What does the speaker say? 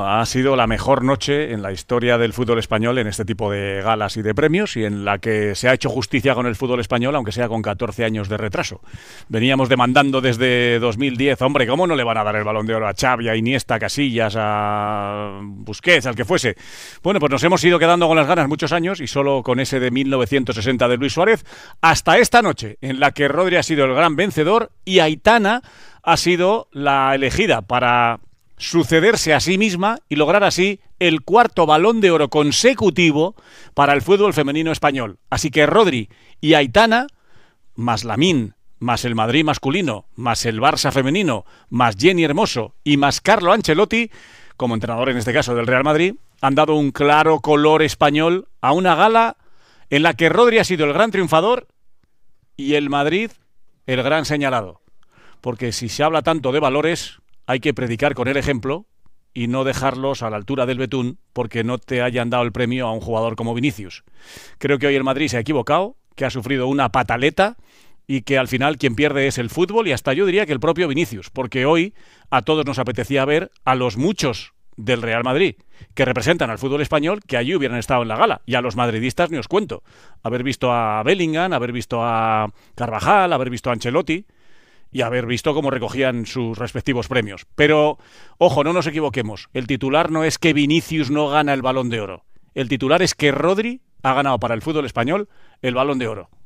Ha sido la mejor noche en la historia del fútbol español en este tipo de galas y de premios y en la que se ha hecho justicia con el fútbol español, aunque sea con 14 años de retraso. Veníamos demandando desde 2010, hombre, ¿cómo no le van a dar el balón de oro a Xavi, a Iniesta, a Casillas, a Busquets, al que fuese? Bueno, pues nos hemos ido quedando con las ganas muchos años y solo con ese de 1960 de Luis Suárez, hasta esta noche en la que Rodri ha sido el gran vencedor y Aitana ha sido la elegida para sucederse a sí misma y lograr así el cuarto balón de oro consecutivo para el fútbol femenino español. Así que Rodri y Aitana, más Lamín, más el Madrid masculino, más el Barça femenino, más Jenny Hermoso y más Carlo Ancelotti, como entrenador en este caso del Real Madrid, han dado un claro color español a una gala en la que Rodri ha sido el gran triunfador y el Madrid el gran señalado. Porque si se habla tanto de valores, hay que predicar con el ejemplo y no dejarlos a la altura del betún porque no te hayan dado el premio a un jugador como Vinicius. Creo que hoy el Madrid se ha equivocado, que ha sufrido una pataleta y que al final quien pierde es el fútbol y hasta yo diría que el propio Vinicius, porque hoy a todos nos apetecía ver a los muchos del Real Madrid, que representan al fútbol español, que allí hubieran estado en la gala. Y a los madridistas ni os cuento. Haber visto a Bellingham, haber visto a Carvajal, haber visto a Ancelotti y haber visto cómo recogían sus respectivos premios. Pero, ojo, no nos equivoquemos. El titular no es que Vinicius no gana el balón de oro. El titular es que Rodri ha ganado para el fútbol español el balón de oro.